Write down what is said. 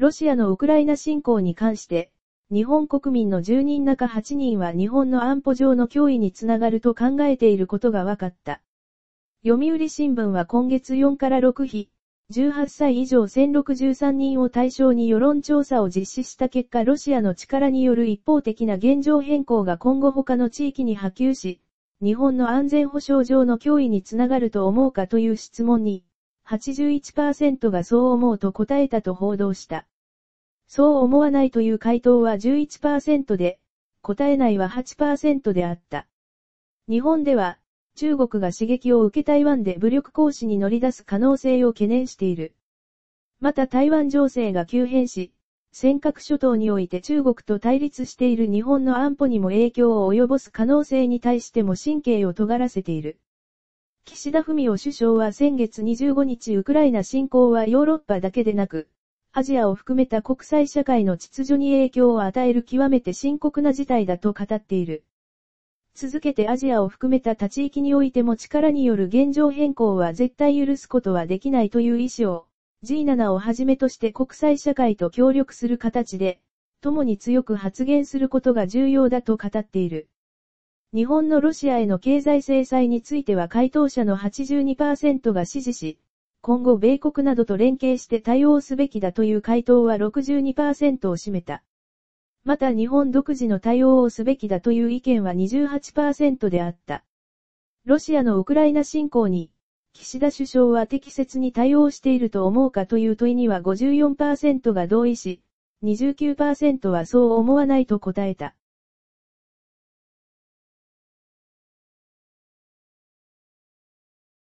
ロシアのウクライナ侵攻に関して、日本国民の10人中8人は日本の安保上の脅威につながると考えていることが分かった。読売新聞は今月4から6日、18歳以上1063人を対象に世論調査を実施した結果ロシアの力による一方的な現状変更が今後他の地域に波及し、日本の安全保障上の脅威につながると思うかという質問に、81%がそう思うと答えたと報道した。そう思わないという回答は11%で、答えないは8%であった。日本では、中国が刺激を受け台湾で武力行使に乗り出す可能性を懸念している。また台湾情勢が急変し、尖閣諸島において中国と対立している日本の安保にも影響を及ぼす可能性に対しても神経を尖らせている。岸田文雄首相は先月25日ウクライナ侵攻はヨーロッパだけでなく、アジアを含めた国際社会の秩序に影響を与える極めて深刻な事態だと語っている。続けてアジアを含めたち行域においても力による現状変更は絶対許すことはできないという意思を、G7 をはじめとして国際社会と協力する形で、共に強く発言することが重要だと語っている。日本のロシアへの経済制裁については回答者の82%が支持し、今後米国などと連携して対応すべきだという回答は62%を占めた。また日本独自の対応をすべきだという意見は28%であった。ロシアのウクライナ侵攻に、岸田首相は適切に対応していると思うかという問いには54%が同意し、29%はそう思わないと答えた。